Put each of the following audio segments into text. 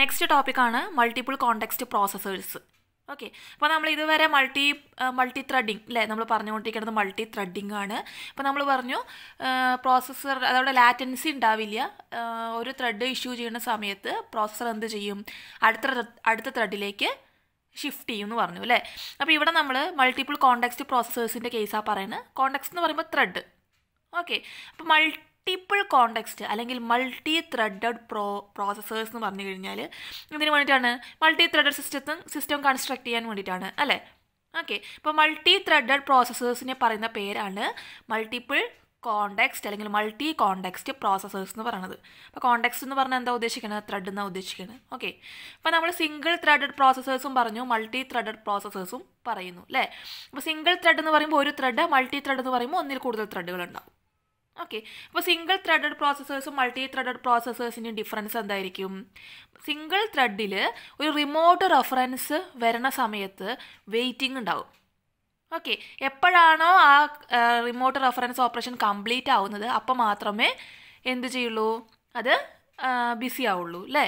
next ടോപ്പിക്കാണ് multiple context processors okay അപ്പോൾ നമ്മൾ ഇതുവരെ മൾട്ടി മൾട്ടി ത്രെഡിങ് അല്ലേ നമ്മൾ പറഞ്ഞുകൊണ്ടിരിക്കുന്നത് മൾട്ടി ത്രെഡിങ് ആണ് അപ്പോൾ നമ്മൾ പറഞ്ഞു പ്രോസസ്സർ അതവിടെ ലാറ്റൻസി ഉണ്ടാവില്ല ഒരു ത്രെഡ് ഇഷ്യൂ ചെയ്യുന്ന സമയത്ത് പ്രോസസ്സർ എന്ത് ചെയ്യും അടുത്ത അടുത്ത ത്രെഡിലേക്ക് ഷിഫ്റ്റ് ചെയ്യും എന്ന് പറഞ്ഞു അല്ലേ അപ്പോൾ ഇവിടെ നമ്മൾ മൾട്ടിപ്പിൾ കോണ്ടെക്സ്റ്റ് പ്രോസസ്സേഴ്സിൻ്റെ കേസാണ് പറയുന്നത് കോണ്ടെക്സ്റ്റ് എന്ന് പറയുമ്പോൾ ത്രെഡ് ഓക്കെ അപ്പോൾ മൾട്ടി മൾട്ടിപ്പിൾ കോണ്ടെക്സ്റ്റ് അല്ലെങ്കിൽ മൾട്ടി ത്രെഡഡ് പ്രോ പ്രോസസ്സേഴ്സ് എന്ന് പറഞ്ഞു കഴിഞ്ഞാൽ ഇതിന് വേണ്ടിയിട്ടാണ് മൾട്ടി ത്രെഡഡ് സിസ്റ്റത്തും സിസ്റ്റം കൺസ്ട്രക്ട് ചെയ്യാൻ വേണ്ടിയിട്ടാണ് അല്ലേ ഓക്കെ ഇപ്പോൾ മൾട്ടി ത്രെഡഡ് പ്രോസസ്സേഴ്സിനെ പറയുന്ന പേരാണ് മൾട്ടിപ്പിൾ കോണ്ടെക്സ്റ്റ് അല്ലെങ്കിൽ മൾട്ടി കോണ്ടെക്സ്റ്റ് പ്രോസസ്സേഴ്സ് എന്ന് പറയുന്നത് അപ്പോൾ കോണ്ടെക്സ്റ്റ് എന്ന് പറഞ്ഞാൽ എന്താ ഉദ്ദേശിക്കുന്നത് ത്രെഡ് എന്നാണ് ഉദ്ദേശിക്കുന്നത് ഓക്കെ അപ്പോൾ നമ്മൾ സിംഗിൾ ത്രെഡഡ് പ്രോസസ്സേഴ്സും പറഞ്ഞു മൾട്ടി ത്രെഡഡ് പ്രോസസ്സേഴ്സും പറയുന്നു അല്ലേ അപ്പോൾ സിംഗിൾ ത്രെഡ് എന്ന് പറയുമ്പോൾ ഒരു ത്രെഡ് മൾട്ടി ത്രെഡ് എന്ന് പറയുമ്പോൾ ഒന്നിൽ കൂടുതൽ ത്രെഡുകൾ ഉണ്ടാവും ഓക്കെ അപ്പോൾ സിംഗിൾ ത്രെഡഡ് പ്രോസസ്സേഴ്സും മൾട്ടി ത്രെഡഡ് പ്രോസസ്സേഴ്സിൻ്റെയും ഡിഫറൻസ് എന്തായിരിക്കും സിംഗിൾ ത്രെഡിൽ ഒരു റിമോട്ട് റെഫറൻസ് വരണ സമയത്ത് വെയിറ്റിംഗ് ഉണ്ടാവും ഓക്കെ എപ്പോഴാണോ ആ റിമോട്ട് റെഫറൻസ് ഓപ്പറേഷൻ കംപ്ലീറ്റ് ആവുന്നത് അപ്പോൾ മാത്രമേ എന്ത് ചെയ്യുള്ളൂ അത് ബിസി ആവുള്ളൂ അല്ലേ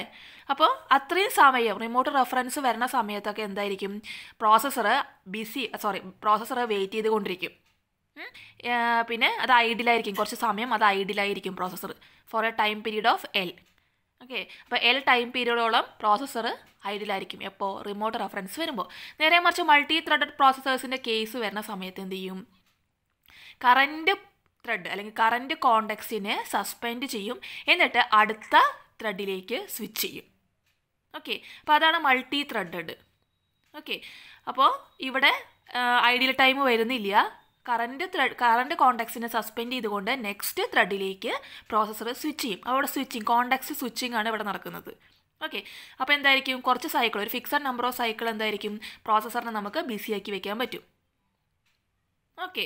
അപ്പോൾ അത്രയും സമയം റിമോട്ട് റെഫറൻസ് വരുന്ന സമയത്തൊക്കെ എന്തായിരിക്കും processor busy sorry processor wait ചെയ്തുകൊണ്ടിരിക്കും പിന്നെ അത് ഐഡിലായിരിക്കും കുറച്ച് സമയം അത് ഐഡിലായിരിക്കും processor for a time period of L okay അപ്പോൾ എൽ ടൈം പീരീഡോളം പ്രോസസ്സർ ഐഡിലായിരിക്കും എപ്പോൾ റിമോട്ട് റെഫറൻസ് വരുമ്പോൾ നേരെ മറിച്ച് മൾട്ടി ത്രെഡഡ് പ്രോസസ്സേഴ്സിൻ്റെ കേസ് വരുന്ന സമയത്ത് എന്ത് ചെയ്യും കറൻറ്റ് ത്രെഡ് അല്ലെങ്കിൽ കറൻറ്റ് കോണ്ടക്സിനെ സസ്പെൻഡ് ചെയ്യും എന്നിട്ട് അടുത്ത ത്രെഡിലേക്ക് സ്വിച്ച് ചെയ്യും ഓക്കെ അപ്പോൾ അതാണ് മൾട്ടി ത്രെഡഡ് ഓക്കെ അപ്പോൾ ഇവിടെ ഐഡിയൽ ടൈം വരുന്നില്ല കറണ്ട് ത്രെഡ് കറണ്ട് കോണ്ടാക്സിനെ സസ്പെൻഡ് ചെയ്തുകൊണ്ട് നെക്സ്റ്റ് ത്രെഡിലേക്ക് പ്രോസസ്സർ സ്വിച്ച് ചെയ്യും അവിടെ സ്വിച്ചിങ് കോണ്ടാക്സ് സ്വിച്ചിങ് ആണ് ഇവിടെ നടക്കുന്നത് ഓക്കെ അപ്പോൾ എന്തായിരിക്കും കുറച്ച് സൈക്കിൾ ഒരു ഫിക്സഡ് നമ്പർ ഓഫ് സൈക്കിൾ എന്തായിരിക്കും പ്രോസസ്സറിനെ നമുക്ക് ബിസി ആക്കി വെക്കാൻ പറ്റും okay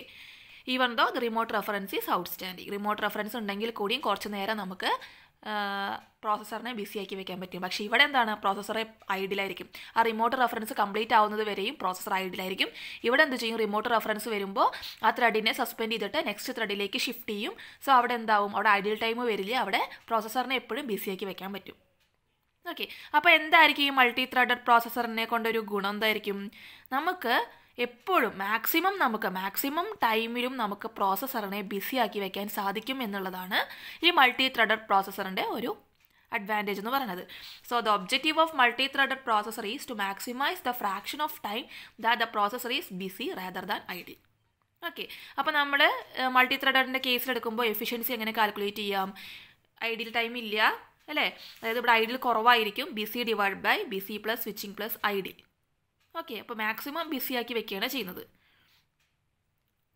even though remote reference is outstanding remote reference ഉണ്ടെങ്കിൽ കൂടിയും കുറച്ച് നേരം നമുക്ക് പ്രോസസ്സറിനെ ആക്കി വെക്കാൻ പറ്റും പക്ഷേ ഇവിടെ എന്താണ് പ്രോസസ്സർ ഐഡിലായിരിക്കും ആ റിമോട്ട് റെഫറൻസ് കംപ്ലീറ്റ് ആവുന്നത് വരെയും പ്രോസസ്സർ ഐഡിലായിരിക്കും ഇവിടെ എന്ത് ചെയ്യും റിമോട്ട് റെഫറൻസ് വരുമ്പോൾ ആ ത്രെഡിനെ സസ്പെൻഡ് ചെയ്തിട്ട് നെക്സ്റ്റ് ത്രെഡിലേക്ക് ഷിഫ്റ്റ് ചെയ്യും സോ അവിടെ എന്താവും അവിടെ ഐഡിയൽ ടൈം വരില്ല അവിടെ പ്രോസസ്സറിനെ എപ്പോഴും ബിസി ആക്കി വെക്കാൻ പറ്റും ഓക്കെ അപ്പോൾ എന്തായിരിക്കും ഈ മൾട്ടി ത്രെഡഡ് പ്രോസസ്സറിനെ കൊണ്ടൊരു ഗുണം എന്തായിരിക്കും നമുക്ക് എപ്പോഴും മാക്സിമം നമുക്ക് മാക്സിമം ടൈമിലും നമുക്ക് പ്രോസസ്സറിനെ ബിസി ആക്കി വയ്ക്കാൻ സാധിക്കും എന്നുള്ളതാണ് ഈ മൾട്ടി ത്രെഡഡ് പ്രോസസ്സറിൻ്റെ ഒരു അഡ്വാൻറ്റേജ് എന്ന് പറയുന്നത് so the objective of multi threaded processor is to maximise the fraction of time that the processor is busy rather than idle okay അപ്പോൾ നമ്മൾ മൾട്ടി ത്രെഡറിൻ്റെ കേസിലെടുക്കുമ്പോൾ എഫിഷ്യൻസി എങ്ങനെ കാൽക്കുലേറ്റ് ചെയ്യാം ഐഡിയൽ ടൈം ഇല്ല അല്ലേ അതായത് ഇവിടെ ഐഡിയൽ കുറവായിരിക്കും busy divide by busy plus switching plus ideal okay അപ്പോൾ മാക്സിമം ബിസി ആക്കി വെക്കുകയാണ് ചെയ്യുന്നത്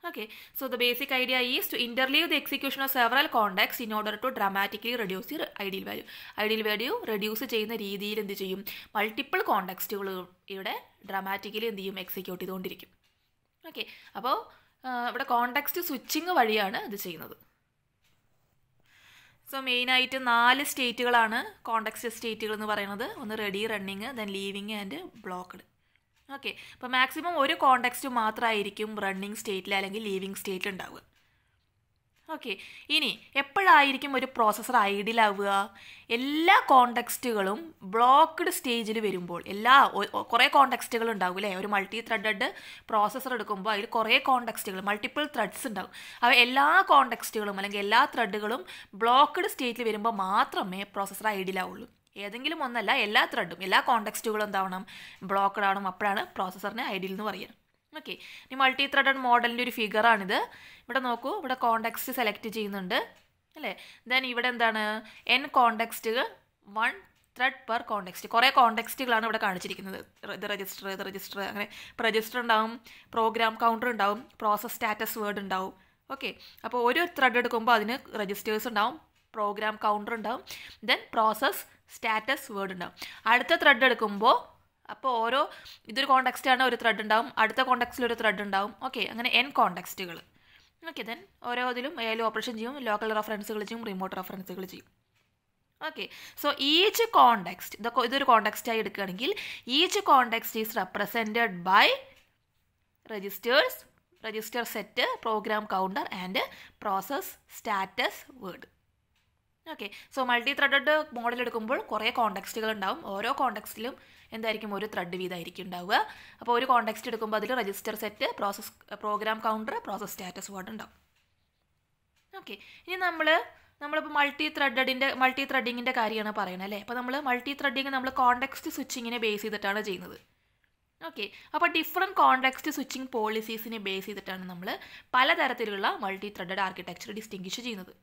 okay so the basic idea is to interleave the execution of several contacts in order to dramatically reduce your ideal value ideal value reduce ചെയ്യുന്ന രീതിയിൽ എന്ത് ചെയ്യും multiple കോണ്ടാക്സ്റ്റുകൾ ഇവിടെ dramatically എന്ത് ചെയ്യും എക്സിക്യൂട്ട് ചെയ്തുകൊണ്ടിരിക്കും ഓക്കെ അപ്പോൾ ഇവിടെ കോണ്ടാക്സ്റ്റ് സ്വിച്ചിങ് വഴിയാണ് ഇത് ചെയ്യുന്നത് സോ മെയിനായിട്ട് നാല് സ്റ്റേറ്റുകളാണ് കോണ്ടാക്സ്റ്റ് സ്റ്റേറ്റുകൾ എന്ന് പറയുന്നത് ഒന്ന് ready running then leaving and blocked okay അപ്പോൾ മാക്സിമം ഒരു കോണ്ടെക്സ്റ്റ് മാത്രമായിരിക്കും റണ്ണിങ് സ്റ്റേറ്റിൽ അല്ലെങ്കിൽ ലീവിങ് സ്റ്റേറ്റിൽ ഉണ്ടാവുക ഓക്കെ ഇനി എപ്പോഴായിരിക്കും ഒരു പ്രോസസ്സർ ആവുക എല്ലാ കോണ്ടെക്സ്റ്റുകളും ബ്ലോക്ക്ഡ് സ്റ്റേജിൽ വരുമ്പോൾ എല്ലാ കുറേ കോണ്ടെക്സ്റ്റുകൾ ഉണ്ടാവും അല്ലേ ഒരു മൾട്ടി ത്രെഡഡ് പ്രോസസ്സർ എടുക്കുമ്പോൾ അതിൽ കുറേ കോണ്ടെക്സ്റ്റുകൾ മൾട്ടിപ്പിൾ ത്രെഡ്സ് ഉണ്ടാവും അവ എല്ലാ കോണ്ടെക്സ്റ്റുകളും അല്ലെങ്കിൽ എല്ലാ ത്രെഡുകളും ബ്ലോക്ക്ഡ് സ്റ്റേറ്റിൽ വരുമ്പോൾ മാത്രമേ പ്രോസസ്സർ ആവുള്ളൂ ഏതെങ്കിലും ഒന്നല്ല എല്ലാ ത്രെഡും എല്ലാ കോണ്ടക്സ്റ്റുകളും എന്താവണം ബ്ലോക്ക്ഡ് ആവണം അപ്പോഴാണ് പ്രോസസ്സറിനെ ഐഡിയൽ എന്ന് പറയുന്നത് ഓക്കെ ഇനി മൾട്ടി ത്രെഡഡ് മോഡലിൻ്റെ ഒരു ഫിഗറാണിത് ഇവിടെ നോക്കൂ ഇവിടെ കോണ്ടക്സ്റ്റ് സെലക്ട് ചെയ്യുന്നുണ്ട് അല്ലേ ദെൻ ഇവിടെ എന്താണ് എൻ കോണ്ടക്സ്റ്റുകൾ വൺ ത്രെഡ് പെർ കോണ്ടെക്സ്റ്റ് കുറേ കോണ്ടെക്സ്റ്റുകളാണ് ഇവിടെ കാണിച്ചിരിക്കുന്നത് ഇത് രജിസ്റ്റർ ഇത് രജിസ്റ്റർ അങ്ങനെ രജിസ്റ്റർ ഉണ്ടാവും പ്രോഗ്രാം കൗണ്ടർ ഉണ്ടാവും പ്രോസസ് സ്റ്റാറ്റസ് വേർഡ് ഉണ്ടാവും ഓക്കെ അപ്പോൾ ഒരു ത്രെഡ് എടുക്കുമ്പോൾ അതിന് രജിസ്റ്റേഴ്സ് ഉണ്ടാവും പ്രോഗ്രാം കൗണ്ടർ ഉണ്ടാവും ദെൻ പ്രോസസ് സ്റ്റാറ്റസ് വേർഡ് ഉണ്ടാവും അടുത്ത ത്രെഡ് എടുക്കുമ്പോൾ അപ്പോൾ ഓരോ ഇതൊരു കോണ്ടക്സ്റ്റാണ് ഒരു ത്രെഡ് ഉണ്ടാവും അടുത്ത കോണ്ടെക്സ്റ്റിൽ ഒരു ത്രെഡ് ഉണ്ടാവും ഓക്കെ അങ്ങനെ എൻ കോണ്ടെക്സ്റ്റുകൾ ഓക്കെ ദെൻ ഓരോ ഇതിലും ഏതെങ്കിലും ഓപ്പറേഷൻ ചെയ്യും ലോക്കൽ റെഫറൻസുകൾ ചെയ്യും റിമോട്ട് റെഫറൻസുകൾ ചെയ്യും ഓക്കെ സോ ഈച്ച് കോണ്ടെക്സ്റ്റ് ഇതൊക്കെ ഇതൊരു കോണ്ടെക്സ്റ്റായി എടുക്കുകയാണെങ്കിൽ each context is represented by registers register set program counter and process status word okay so multi threaded model എടുക്കുമ്പോൾ കുറേ കോണ്ടക്സ്റ്റുകൾ ഉണ്ടാവും ഓരോ കോണ്ടക്സ്റ്റിലും എന്തായിരിക്കും ഒരു ത്രെഡ് വീതമായിരിക്കും ഉണ്ടാവുക അപ്പോൾ ഒരു കോണ്ടക്സ്റ്റ് എടുക്കുമ്പോൾ അതിൽ register set process program counter process status word ഉണ്ടാവും ഓക്കെ ഇനി നമ്മൾ നമ്മളിപ്പോൾ മൾട്ടി ത്രെഡിൻ്റെ മൾട്ടി ത്രെഡിങ്ങിൻ്റെ കാര്യമാണ് പറയുന്നത് അല്ലേ അപ്പോൾ നമ്മൾ മൾട്ടി ത്രെഡിങ് നമ്മൾ കോണ്ടക്സ്റ്റ് സ്വിച്ചിങ്ങിനെ ബേസ് ചെയ്തിട്ടാണ് ചെയ്യുന്നത് ഓക്കെ അപ്പോൾ ഡിഫറെൻറ്റ് കോണ്ടക്സ്റ്റ് സ്വിച്ചിങ് പോളിസീസിനെ ബേസ് ചെയ്തിട്ടാണ് നമ്മൾ പലതരത്തിലുള്ള മൾട്ടി ത്രെഡഡ് ആർക്കിടെക്ചർ ഡിസ്റ്റിങ്ഷ് ചെയ്യുന്നത്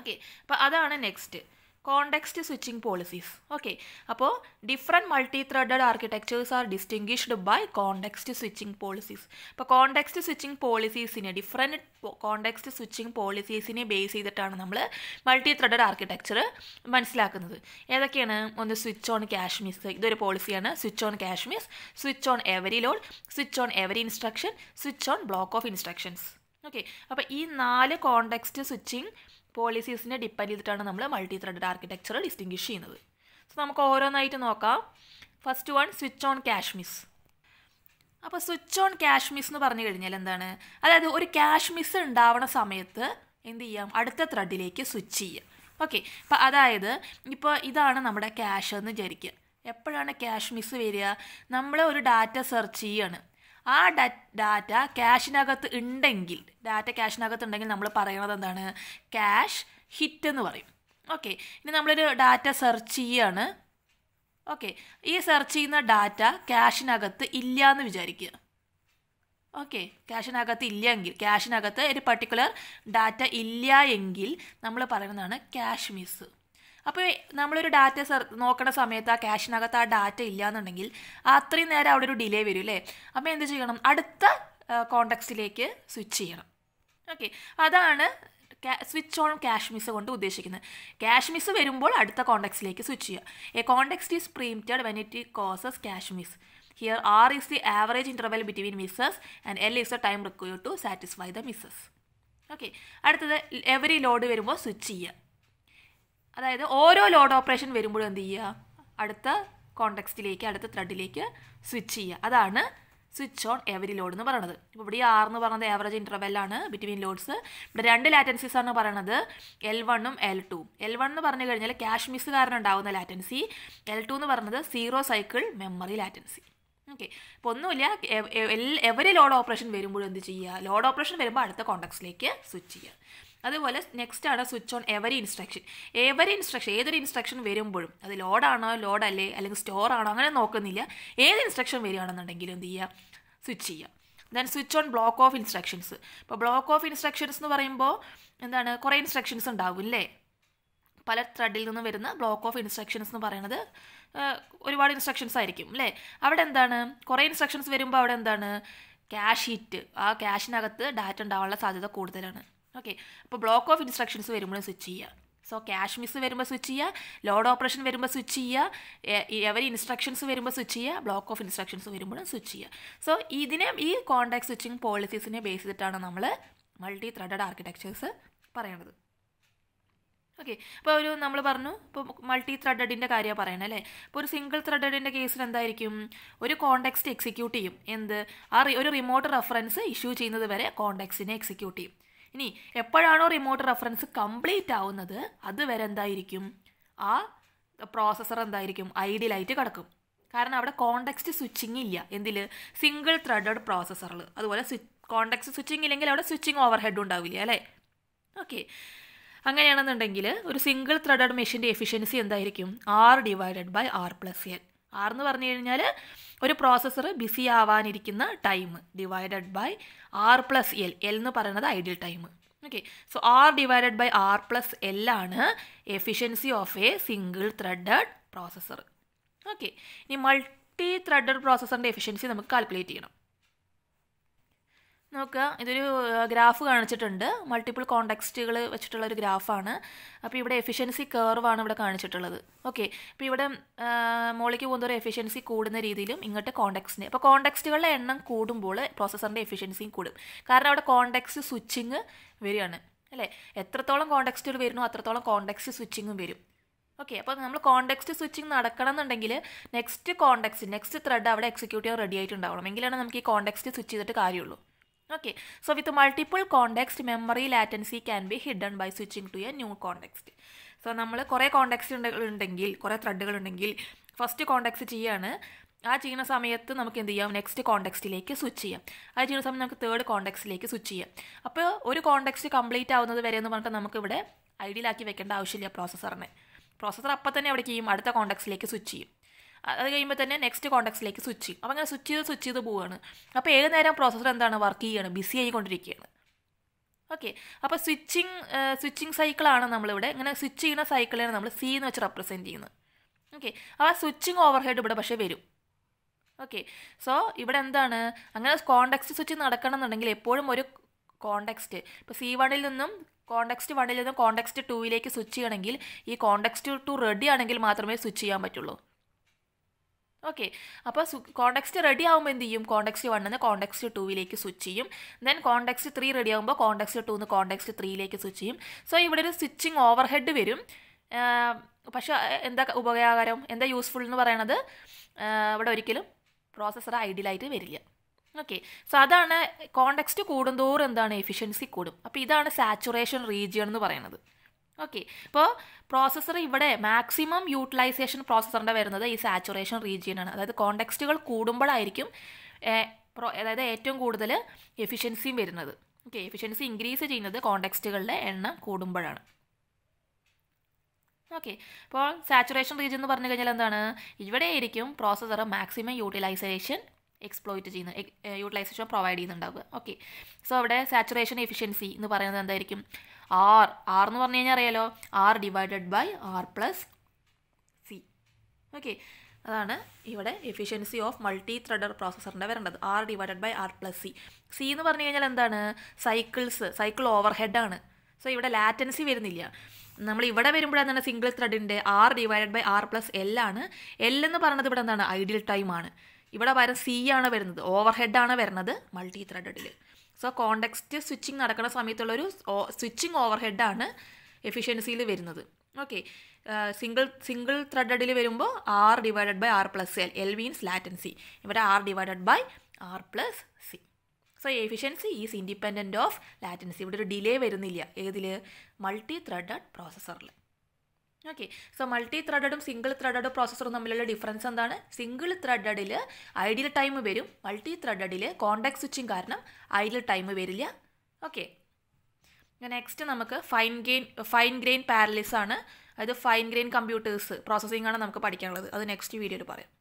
ഓക്കെ അപ്പോൾ അതാണ് next context switching policies okay അപ്പോൾ different multi threaded architectures are distinguished by context switching policies അപ്പോൾ കോണ്ടെക്സ്റ്റ് സ്വിച്ചിങ് പോളിസീസിനെ ഡിഫറെൻറ്റ് കോണ്ടെക്സ്റ്റ് സ്വിച്ചിങ് പോളിസീസിനെ ബേസ് ചെയ്തിട്ടാണ് നമ്മൾ മൾട്ടി ത്രെഡഡ് ആർക്കിടെക്ചർ മനസ്സിലാക്കുന്നത് ഏതൊക്കെയാണ് ഒന്ന് സ്വിച്ച് ഓൺ കാശ്മീസ് ഇതൊരു പോളിസിയാണ് switch on cache misses switch on every load switch on every instruction switch on block of instructions okay അപ്പോൾ ഈ നാല് കോണ്ടെക്സ്റ്റ് സ്വിച്ചിങ് പോളിസീസിനെ ഡിപ്പെൻഡ് ചെയ്തിട്ടാണ് നമ്മൾ മൾട്ടി ത്രെഡഡ് ആർക്കിടെക്ചർ ഡിസ്റ്റിംഗ്വിഷ് ചെയ്യുന്നത് സോ നമുക്ക് ഓരോന്നായിട്ട് നോക്കാം first one switch on cache miss അപ്പോൾ സ്വിച്ച് ഓൺ ക്യാഷ് മിസ് എന്ന് പറഞ്ഞു കഴിഞ്ഞാൽ എന്താണ് അതായത് ഒരു ക്യാഷ് മിസ് ഉണ്ടാവണ സമയത്ത് എന്ത് ചെയ്യാം അടുത്ത ത്രെഡിലേക്ക് സ്വിച്ച് ചെയ്യാം ഓക്കെ അപ്പോൾ അതായത് ഇപ്പോൾ ഇതാണ് നമ്മുടെ ക്യാഷ് എന്ന് വിചാരിക്കുക എപ്പോഴാണ് ക്യാഷ് മിസ് വരിക നമ്മൾ ഒരു ഡാറ്റ സെർച്ച് ചെയ്യാണ് ആ ഡാറ്റ ക്യാഷിനകത്ത് ഉണ്ടെങ്കിൽ ഡാറ്റ ക്യാഷിനകത്ത് ഉണ്ടെങ്കിൽ നമ്മൾ പറയുന്നത് എന്താണ് ക്യാഷ് ഹിറ്റ് എന്ന് പറയും ഓക്കെ ഇനി നമ്മളൊരു ഡാറ്റ സെർച്ച് ചെയ്യാണ് ഓക്കെ ഈ സെർച്ച് ചെയ്യുന്ന ഡാറ്റ ക്യാഷിനകത്ത് ഇല്ല എന്ന് വിചാരിക്കുക ഓക്കെ ക്യാഷിനകത്ത് ഇല്ല എങ്കിൽ ക്യാഷിനകത്ത് ഒരു പർട്ടിക്കുലർ ഡാറ്റ ഇല്ല എങ്കിൽ നമ്മൾ പറയുന്നതാണ് ക്യാഷ് മിസ് അപ്പോൾ നമ്മളൊരു ഡാറ്റ സെർ നോക്കണ സമയത്ത് ആ ക്യാഷിനകത്ത് ആ ഡാറ്റ ഇല്ലയെന്നുണ്ടെങ്കിൽ അത്രയും നേരം അവിടെ ഒരു ഡിലേ വരും അല്ലേ അപ്പോൾ എന്ത് ചെയ്യണം അടുത്ത കോണ്ടാക്ട്സിലേക്ക് സ്വിച്ച് ചെയ്യണം ഓക്കെ അതാണ് സ്വിച്ച് ഓൺ ക്യാഷ് മിസ് കൊണ്ട് ഉദ്ദേശിക്കുന്നത് ക്യാഷ് മിസ് വരുമ്പോൾ അടുത്ത കോണ്ടാക്ട്സിലേക്ക് സ്വിച്ച് ചെയ്യുക a context is preempted when it causes cache miss here R is the average interval between misses and L is the time require to satisfy the misses okay അടുത്തത് every load വരുമ്പോൾ switch ചെയ്യുക അതായത് ഓരോ load operation വരുമ്പോഴും എന്ത് ചെയ്യുക അടുത്ത കോണ്ടക്സ്റ്റിലേക്ക് അടുത്ത ത്രെഡിലേക്ക് സ്വിച്ച് ചെയ്യുക അതാണ് സ്വിച്ച് ഓൺ എവരി ലോഡ് എന്ന് പറയുന്നത് ഇപ്പോൾ ഇവിടെ ഈ ആർ എന്ന് പറയുന്നത് ആവറേജ് ഇൻ്റർവെല്ലാണ് ബിറ്റ്വീൻ ലോഡ്സ് ഇവിടെ രണ്ട് ലാറ്റൻസീസ് ആണ് പറയുന്നത് എൽ വണ്ണും എൽ ടു എൽ വൺ എന്ന് പറഞ്ഞു കഴിഞ്ഞാൽ ക്യാഷ് മിസ് കാരണം ഉണ്ടാകുന്ന ലാറ്റൻസി എൽ ടു എന്ന് പറയുന്നത് zero cycle memory latency okay അപ്പോൾ ഒന്നുമില്ല എവരി ലോഡ് ഓപ്പറേഷൻ വരുമ്പോഴും എന്ത് ചെയ്യുക ലോഡ് ഓപ്പറേഷൻ വരുമ്പോൾ അടുത്ത കോണ്ടക്സിലേക്ക് സ്വിച്ച് ചെയ്യുക അതുപോലെ നെക്സ്റ്റ് ആണ് switch on every instruction every instruction ഏതൊരു ഇൻസ്ട്രക്ഷൻ വരുമ്പോഴും അത് ലോഡാണോ ലോഡല്ലേ അല്ലെങ്കിൽ സ്റ്റോർ ആണോ അങ്ങനെ നോക്കുന്നില്ല ഏത് ഇൻസ്ട്രക്ഷൻ വരികയാണെന്നുണ്ടെങ്കിലും എന്ത് ചെയ്യുക സ്വിച്ച് ചെയ്യുക then switch on block of instructions ഇപ്പോൾ ബ്ലോക്ക് ഓഫ് ഇൻസ്ട്രക്ഷൻസ് എന്ന് പറയുമ്പോൾ എന്താണ് കുറേ ഇൻസ്ട്രക്ഷൻസ് ഉണ്ടാവും അല്ലേ പല ത്രെഡിൽ നിന്ന് വരുന്ന ബ്ലോക്ക് ഓഫ് ഇൻസ്ട്രക്ഷൻസ് എന്ന് പറയുന്നത് ഒരുപാട് ഇൻസ്ട്രക്ഷൻസ് ആയിരിക്കും അല്ലേ അവിടെ എന്താണ് കുറേ ഇൻസ്ട്രക്ഷൻസ് വരുമ്പോൾ അവിടെ എന്താണ് ക്യാഷ് ഹിറ്റ് ആ ക്യാഷിനകത്ത് ഡാറ്റ ഉണ്ടാവാനുള്ള സാധ്യത കൂടുതലാണ് ഓക്കെ അപ്പോൾ ബ്ലോക്ക് ഓഫ് ഇൻസ്ട്രക്ഷൻസ് വരുമ്പോൾ സ്വിച്ച് ചെയ്യുക സോ ക്യാഷ് മിസ് വരുമ്പോൾ സ്വിച്ച് ചെയ്യുക ലോഡ് ഓപ്പറേഷൻ വരുമ്പോൾ സ്വിച്ച് ചെയ്യുക എവരി ഇൻസ്ട്രക്ഷൻസ് വരുമ്പോൾ സ്വിച്ച് ചെയ്യുക ബ്ലോക്ക് ഓഫ് ഇൻസ്ട്രക്ഷൻസ് വരുമ്പോഴും സ്വിച്ച് ചെയ്യുക സോ ഇതിനെ ഈ കോൺടാക്ട് സ്വിച്ചിങ് പോളിസീസിനെ ബേസ് ചെയ്തിട്ടാണ് നമ്മൾ മൾട്ടി ത്രെഡഡ് ആർക്കിടെക്ചേഴ്സ് പറയുന്നത് ഓക്കെ അപ്പോൾ ഒരു നമ്മൾ പറഞ്ഞു ഇപ്പോൾ മൾട്ടി ത്രെഡഡിൻ്റെ കാര്യമാണ് പറയുന്നത് അല്ലേ ഇപ്പോൾ ഒരു സിംഗിൾ ത്രെഡഡിൻ്റെ കേസിൽ എന്തായിരിക്കും ഒരു കോൺടാക്സ്റ്റ് എക്സിക്യൂട്ട് ചെയ്യും എന്ത് ആ ഒരു റിമോട്ട് റെഫറൻസ് ഇഷ്യൂ ചെയ്യുന്നത് വരെ കോൺടാക്സിനെ എക്സിക്യൂട്ട് ചെയ്യും ഇനി എപ്പോഴാണോ റിമോട്ട് റെഫറൻസ് കംപ്ലീറ്റ് ആവുന്നത് അതുവരെ എന്തായിരിക്കും ആ പ്രോസസ്സർ എന്തായിരിക്കും ഐഡിയലായിട്ട് കിടക്കും കാരണം അവിടെ കോണ്ടെക്സ്റ്റ് സ്വിച്ചിങ് ഇല്ല എന്തിൽ സിംഗിൾ ത്രെഡഡ് പ്രോസസ്സറിൽ അതുപോലെ കോണ്ടെക്സ്റ്റ് സ്വിച്ചിങ് ഇല്ലെങ്കിൽ അവിടെ സ്വിച്ചിങ് ഓവർ ഹെഡ് ഉണ്ടാവില്ല അല്ലേ ഓക്കെ അങ്ങനെയാണെന്നുണ്ടെങ്കിൽ ഒരു സിംഗിൾ ത്രെഡഡ് മെഷീൻ്റെ എഫിഷ്യൻസി എന്തായിരിക്കും R divided by R plus N ആറെന്ന് പറഞ്ഞു കഴിഞ്ഞാൽ ഒരു പ്രോസസ്സർ ബിസി ആവാനിരിക്കുന്ന time divided by R plus L L എന്ന് പറയുന്നത് ideal time okay so R divided by R plus L ആണ് efficiency of a single threaded processor okay ഇനി multi threaded പ്രോസസ്സറിൻ്റെ എഫിഷ്യൻസി നമുക്ക് കാൽക്കുലേറ്റ് ചെയ്യണം നോക്കുക ഇതൊരു ഗ്രാഫ് കാണിച്ചിട്ടുണ്ട് മൾട്ടിപ്പിൾ കോണ്ടാക്സ്റ്റുകൾ വെച്ചിട്ടുള്ള ഒരു ഗ്രാഫാണ് അപ്പോൾ ഇവിടെ എഫിഷ്യൻസി കേർവാണ് ഇവിടെ കാണിച്ചിട്ടുള്ളത് ഓക്കെ അപ്പോൾ ഇവിടെ മോളിക്ക് പോകുന്നതോറും എഫിഷ്യൻസി കൂടുന്ന രീതിയിലും ഇങ്ങോട്ട് കോണ്ടാക്സിൻ്റെ അപ്പോൾ കോണ്ടാക്സ്റ്റുകളുടെ എണ്ണം കൂടുമ്പോൾ പ്രോസസ്സറിൻ്റെ എഫിഷ്യൻസിയും കൂടും കാരണം അവിടെ കോണ്ടാക്സ് സ്വിച്ചിങ് വരികയാണ് അല്ലേ എത്രത്തോളം കോണ്ടാക്സ്റ്റുകൾ വരുന്നു അത്രത്തോളം കോണ്ടാക്സ് സ്വിച്ചിങ്ങും വരും ഓക്കെ അപ്പോൾ നമ്മൾ കോണ്ടെക്സ്റ്റ് സ്വിച്ചിങ് നടക്കണം എന്നുണ്ടെങ്കിൽ നെക്സ്റ്റ് കോണ്ടെക്സ്റ്റ് നെക്സ്റ്റ് ത്രെഡ് അവിടെ എക്സിക്യൂട്ട് ചെയ്യാൻ റെഡി ആയിട്ടുണ്ടാവണം എങ്കിലാണ് നമുക്ക് ഈ കോണ്ടെക്സ്റ്റ് സ്വിച്ച് ചെയ്തിട്ട് കാര്യമുള്ളൂ okay so with multiple context memory latency can be hidden by switching to a new context so നമ്മൾ കുറേ കോണ്ടാക്ട്സ് ഉണ്ടെങ്കിൽ കുറേ ത്രെഡുകൾ ഉണ്ടെങ്കിൽ ഫസ്റ്റ് കോണ്ടാക്ട്സ് ചെയ്യാണ് ആ ചെയ്യുന്ന സമയത്ത് നമുക്ക് എന്ത് ചെയ്യാം നെക്സ്റ്റ് കോണ്ടെക്സ്റ്റിലേക്ക് സ്വിച്ച് ചെയ്യാം ആ ചെയ്യുന്ന സമയത്ത് നമുക്ക് തേർഡ് കോണ്ടെക്സ്റ്റിലേക്ക് സ്വിച്ച് ചെയ്യാം അപ്പോൾ ഒരു കോണ്ടെക്സ്റ്റ് കംപ്ലീറ്റ് ആവുന്നത് വരെ എന്ന് പറഞ്ഞിട്ട് നമുക്കിവിടെ ഐഡിയലാക്കി വെക്കേണ്ട ആവശ്യമില്ല പ്രോസസ്സറിനെ പ്രോസസ്സർ അപ്പം തന്നെ അവിടെ ചെയ്യും അടുത്ത കോണ്ടെക്സ്റ്റിലേക്ക് സ്വിച്ച് ചെയ്യും അത് കഴിയുമ്പോൾ തന്നെ നെക്സ്റ്റ് കോണ്ടാക്ട്സിലേക്ക് സ്വിച്ച് ചെയ്യും അപ്പം അങ്ങനെ സ്വിച്ച് ചെയ്ത് സ്വിച്ച് ചെയ്ത് പോവുകയാണ് അപ്പോൾ ഏത് നേരം പ്രോസസ്സർ എന്താണ് വർക്ക് ചെയ്യുകയാണ് ബിസി ആയിക്കൊണ്ടിരിക്കുകയാണ് ഓക്കെ അപ്പോൾ സ്വിച്ചിങ് സ്വിച്ചിങ് സൈക്കിളാണ് നമ്മളിവിടെ ഇങ്ങനെ സ്വിച്ച് ചെയ്യുന്ന സൈക്കിളാണ് നമ്മൾ സി എന്ന് വെച്ച് റെപ്രസെൻറ്റ് ചെയ്യുന്നത് ഓക്കെ അപ്പോൾ ആ സ്വിച്ചിങ് ഓവർഹെഡ് ഇവിടെ പക്ഷേ വരും ഓക്കെ സോ ഇവിടെ എന്താണ് അങ്ങനെ കോണ്ടാക്സ്റ്റ് സ്വിച്ച് നടക്കണം എന്നുണ്ടെങ്കിൽ എപ്പോഴും ഒരു കോണ്ടാക്സ്റ്റ് ഇപ്പോൾ സി വണ്ണിൽ നിന്നും കോണ്ടാക്സ്റ്റ് വണ്ണിൽ നിന്നും കോണ്ടാക്സ്റ്റ് ടൂവിലേക്ക് സ്വിച്ച് ചെയ്യണമെങ്കിൽ ഈ കോണ്ടാക്സ്റ്റ് ടു റെഡി ആണെങ്കിൽ മാത്രമേ സ്വിച്ച് ചെയ്യാൻ പറ്റുള്ളൂ ഓക്കെ അപ്പോൾ കോണ്ടെക്സ്റ്റ് റെഡി ആകുമ്പോൾ എന്ത് ചെയ്യും കോണ്ടെക്സ്റ്റ് വണ്ണിൽ നിന്ന് കോണ്ടെക്സ്റ്റ് ടൂവിലേക്ക് സ്വിച്ച് ചെയ്യും ദെൻ കോണ്ടെക്സ്റ്റ് ത്രീ റെഡി ആകുമ്പോൾ കോണ്ടെക്സ്റ്റ് ടൂന്ന് കോണ്ടെക്സ്റ്റ് ത്രീയിലേക്ക് സ്വിച്ച് ചെയ്യും സോ ഇവിടെ ഒരു സ്വിച്ചിങ് ഓവർ ഹെഡ് വരും പക്ഷേ എന്താ ഉപകാരം എന്താ യൂസ്ഫുൾ എന്ന് പറയണത് ഇവിടെ ഒരിക്കലും പ്രോസസ്സർ ഐഡിയലായിട്ട് വരില്ല ഓക്കെ സോ അതാണ് കോണ്ടെക്സ്റ്റ് കൂടുന്തോറും എന്താണ് എഫിഷ്യൻസി കൂടും അപ്പോൾ ഇതാണ് സാച്ചുറേഷൻ റീജിയൺ എന്ന് പറയുന്നത് ഓക്കെ ഇപ്പോൾ പ്രോസസ്സർ ഇവിടെ മാക്സിമം യൂട്ടിലൈസേഷൻ പ്രോസസ്സറിൻ്റെ വരുന്നത് ഈ സാച്ചുറേഷൻ റീജിയനാണ് അതായത് കോണ്ടെക്സ്റ്റുകൾ കൂടുമ്പോഴായിരിക്കും അതായത് ഏറ്റവും കൂടുതൽ എഫിഷ്യൻസിയും വരുന്നത് ഓക്കെ എഫിഷ്യൻസി ഇൻക്രീസ് ചെയ്യുന്നത് കോണ്ടെക്സ്റ്റുകളുടെ എണ്ണം കൂടുമ്പോഴാണ് ഓക്കെ അപ്പോൾ സാച്ചുറേഷൻ റീജിയൻ എന്ന് പറഞ്ഞു കഴിഞ്ഞാൽ എന്താണ് ഇവിടെയായിരിക്കും പ്രോസസ്സർ മാക്സിമം യൂട്ടിലൈസേഷൻ എക്സ്പ്ലോയിറ്റ് ചെയ്യുന്ന യൂട്ടിലൈസേഷൻ പ്രൊവൈഡ് ചെയ്യുന്നുണ്ടാവുക ഓക്കെ സോ അവിടെ സാച്ചുറേഷൻ എഫിഷ്യൻസി എന്ന് പറയുന്നത് എന്തായിരിക്കും ആർ ആർ എന്ന് പറഞ്ഞു കഴിഞ്ഞാൽ അറിയാലോ R divided by R plus C okay അതാണ് ഇവിടെ എഫിഷ്യൻസി ഓഫ് മൾട്ടി ത്രെഡർ പ്രോസസ്സറിൻ്റെ വരേണ്ടത് R divided by R plus C C എന്ന് പറഞ്ഞു കഴിഞ്ഞാൽ എന്താണ് സൈക്കിൾസ് സൈക്കിൾ ഓവർ ഹെഡാണ് സോ ഇവിടെ ലാറ്റൻസി വരുന്നില്ല നമ്മൾ ഇവിടെ വരുമ്പോഴാണ് സിംഗിൾ ത്രെഡിൻ്റെ R divided by R plus L ആണ് എൽ എന്ന് പറയുന്നത് ഇവിടെ എന്താണ് ഐഡിയൽ ടൈം ആണ് ഇവിടെ വരെ സി ആണ് വരുന്നത് ഓവർ ഹെഡാണ് വരുന്നത് മൾട്ടി ത്രെഡഡിൽ സോ കോണ്ടെക്സ്റ്റ് സ്വിച്ചിങ് നടക്കുന്ന സമയത്തുള്ളൊരു സ്വിച്ചിങ് ഓവർ ഹെഡാണ് എഫിഷ്യൻസിയിൽ വരുന്നത് ഓക്കെ സിംഗിൾ സിംഗിൾ ത്രെഡഡിൽ വരുമ്പോൾ R divided by R plus L L means latency ഇവിടെ R divided by R plus C so efficiency is independent of latency ഇവിടെ ഒരു ഡിലേ വരുന്നില്ല ഏതിൽ മൾട്ടി ത്രെഡഡ് പ്രോസസ്സറിൽ ഓക്കെ സോ മൾട്ടി ത്രെഡഡും സിംഗിൾ ത്രെഡഡും പ്രോസസ്സറും തമ്മിലുള്ള ഡിഫറൻസ് എന്താണ് സിംഗിൾ ത്രെഡഡിൽ ഐഡിയൽ ടൈം വരും മൾട്ടി ത്രെഡഡിൽ കോണ്ടാക്ട് സ്വിച്ചിങ് കാരണം ഐഡിയൽ ടൈം വരില്ല ഓക്കെ നെക്സ്റ്റ് നമുക്ക് fine gain fine grain parallelism ആണ് അതായത് ഫൈൻ ഗ്രെയിൻ കമ്പ്യൂട്ടേഴ്സ് പ്രോസസ്സിംഗ് ആണ് നമുക്ക് പഠിക്കാനുള്ളത് അത് നെക്സ്റ്റ് വീഡിയോയിൽ പറയാം